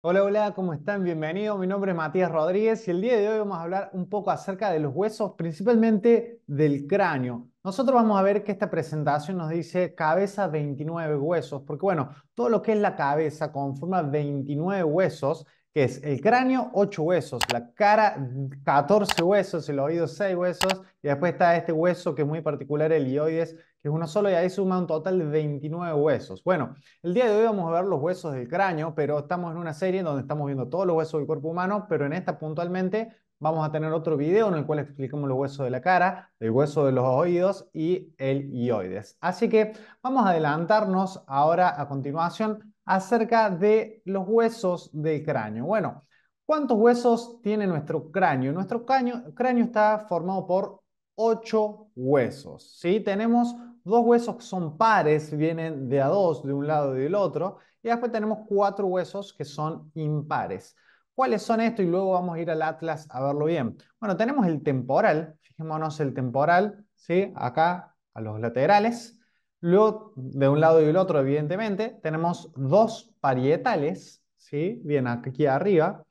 Hola, hola, ¿cómo están? Bienvenido. Mi nombre es Matías Rodríguez y el día de hoy vamos a hablar un poco acerca de los huesos, principalmente del cráneo. Nosotros vamos a ver que esta presentación nos dice cabeza 29 huesos, porque bueno, todo lo que es la cabeza conforma 29 huesos que es el cráneo, 8 huesos, la cara, 14 huesos, el oído, 6 huesos, y después está este hueso que es muy particular, el ioides, que es uno solo, y ahí suma un total de 29 huesos. Bueno, el día de hoy vamos a ver los huesos del cráneo, pero estamos en una serie donde estamos viendo todos los huesos del cuerpo humano, pero en esta puntualmente vamos a tener otro video en el cual explicamos los huesos de la cara, el hueso de los oídos y el ioides. Así que vamos a adelantarnos ahora a continuación acerca de los huesos del cráneo. Bueno, ¿cuántos huesos tiene nuestro cráneo? Nuestro cráneo, está formado por ocho huesos. Tenemos dos huesos que son pares, vienen de a dos, de un lado y del otro, y después tenemos cuatro huesos que son impares. ¿Cuáles son estos? Y luego vamos a ir al atlas a verlo bien. Bueno, tenemos el temporal, fijémonos el temporal, ¿sí? acá a los laterales. Luego, de un lado y del otro, evidentemente, tenemos dos parietales, ¿sí? Bien aquí arriba.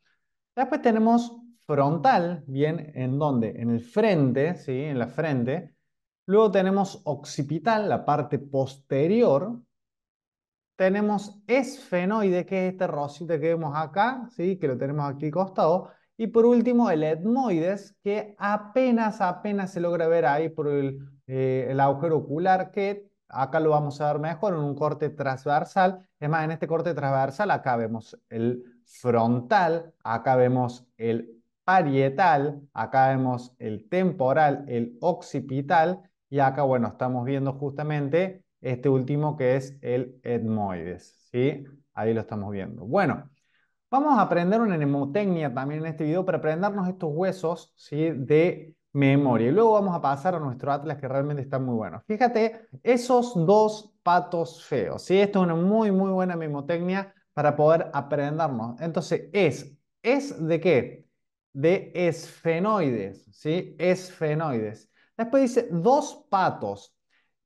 Después tenemos frontal, bien en dónde? En el frente, ¿sí? En la frente. Luego tenemos occipital, la parte posterior. Tenemos esfenoide, que es este rosita que vemos acá, ¿sí? Que lo tenemos aquí costado. Y por último, el etmoides, que apenas, apenas se logra ver ahí por el, eh, el agujero ocular, que Acá lo vamos a ver mejor en un corte transversal. Es más, en este corte transversal acá vemos el frontal, acá vemos el parietal, acá vemos el temporal, el occipital y acá, bueno, estamos viendo justamente este último que es el etmoides, ¿sí? Ahí lo estamos viendo. Bueno, vamos a aprender una mnemotecnia también en este video para aprendernos estos huesos, ¿sí? De memoria. Y luego vamos a pasar a nuestro Atlas que realmente está muy bueno. Fíjate, esos dos patos feos, ¿sí? Esto es una muy, muy buena mnemotecnia para poder aprendernos. Entonces, es, ¿es de qué? De esfenoides, ¿sí? Esfenoides. Después dice dos patos.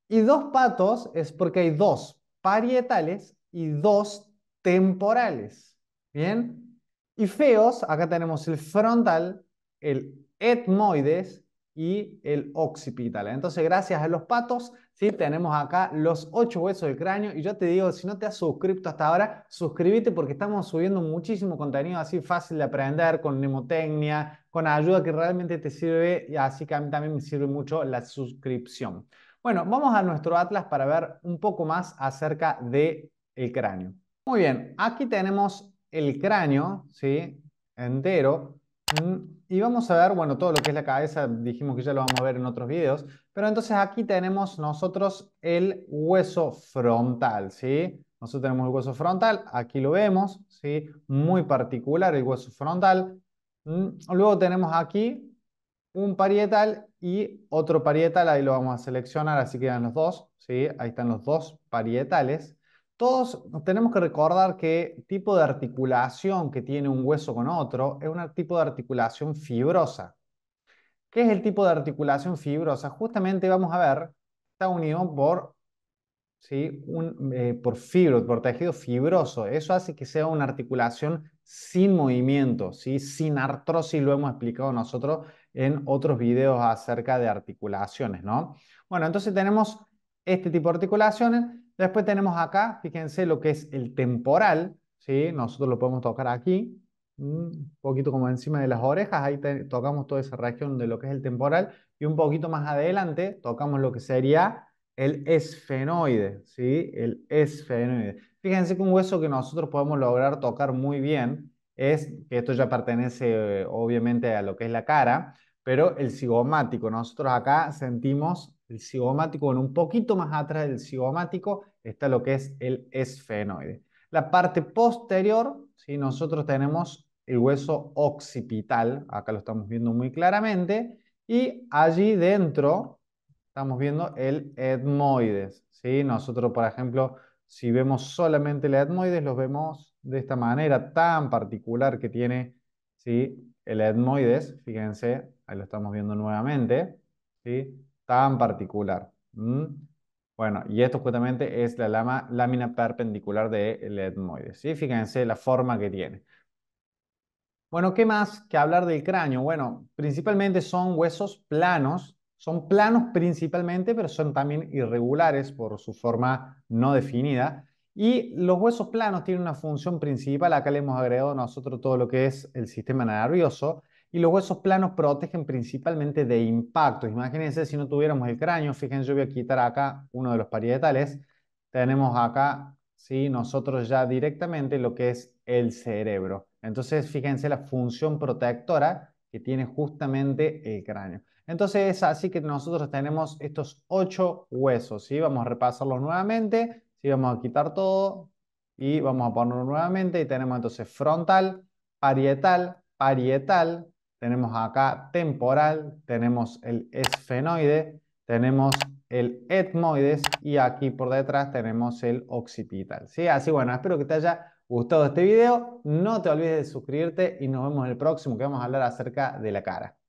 Y dos patos es porque hay dos parietales y dos temporales. ¿Bien? Y feos, acá tenemos el frontal, el etmoides y el occipital. Entonces, gracias a los patos, ¿sí? tenemos acá los ocho huesos del cráneo. Y yo te digo, si no te has suscrito hasta ahora, suscríbete porque estamos subiendo muchísimo contenido así fácil de aprender, con mnemotecnia, con ayuda que realmente te sirve. así que a mí también me sirve mucho la suscripción. Bueno, vamos a nuestro atlas para ver un poco más acerca del el cráneo. Muy bien, aquí tenemos el cráneo ¿sí? entero Mm, y vamos a ver, bueno, todo lo que es la cabeza, dijimos que ya lo vamos a ver en otros videos, pero entonces aquí tenemos nosotros el hueso frontal, ¿sí? Nosotros tenemos el hueso frontal, aquí lo vemos, ¿sí? Muy particular el hueso frontal. Mm, luego tenemos aquí un parietal y otro parietal, ahí lo vamos a seleccionar, así quedan los dos, ¿sí? Ahí están los dos parietales. Todos tenemos que recordar que tipo de articulación que tiene un hueso con otro es un tipo de articulación fibrosa. ¿Qué es el tipo de articulación fibrosa? Justamente vamos a ver, está unido por, ¿sí? Eh, por por tejido fibroso. Eso hace que sea una articulación sin movimiento, ¿sí? sin artrosis, lo hemos explicado nosotros en otros videos acerca de articulaciones. Bueno, entonces tenemos este tipo de articulaciones Después tenemos acá, fíjense lo que es el temporal, ¿sí? Nosotros lo podemos tocar aquí, un poquito como encima de las orejas, ahí tocamos toda esa región de lo que es el temporal, y un poquito más adelante tocamos lo que sería el esfenoide, ¿sí? El esfenoide. Fíjense que un hueso que nosotros podemos lograr tocar muy bien es, que esto ya pertenece eh, obviamente a lo que es la cara, pero el cigomático. Nosotros acá sentimos el cigomático, bueno, un poquito más atrás del cigomático, está lo que es el esfenoide. La parte posterior, si nosotros tenemos el hueso occipital, acá lo estamos viendo muy claramente, y allí dentro estamos viendo el etmoides. si Nosotros, por ejemplo, si vemos solamente el etmoides, los vemos de esta manera tan particular que tiene si el etmoides. Fíjense, ahí lo estamos viendo nuevamente. ¿sí? tan particular. Bueno, y esto justamente es la lámina perpendicular del etmoide. ¿sí? Fíjense la forma que tiene. Bueno, ¿qué más que hablar del cráneo? Bueno, principalmente son huesos planos. Son planos principalmente, pero son también irregulares por su forma no definida. Y los huesos planos tienen una función principal, acá le hemos agregado nosotros todo lo que es el sistema nervioso, y luego esos planos protegen principalmente de impactos. Imagínense si no tuviéramos el cráneo, fíjense, yo voy a quitar acá uno de los parietales. Tenemos acá, ¿sí? nosotros ya directamente lo que es el cerebro. Entonces, fíjense la función protectora que tiene justamente el cráneo. Entonces, es así que nosotros tenemos estos ocho huesos, ¿sí? Vamos a repasarlos nuevamente, ¿sí? Vamos a quitar todo y vamos a ponerlo nuevamente y tenemos entonces frontal, parietal, parietal, tenemos acá temporal, tenemos el esfenoide, tenemos el etmoides y aquí por detrás tenemos el occipital. ¿sí? Así bueno, espero que te haya gustado este video. No te olvides de suscribirte y nos vemos en el próximo que vamos a hablar acerca de la cara.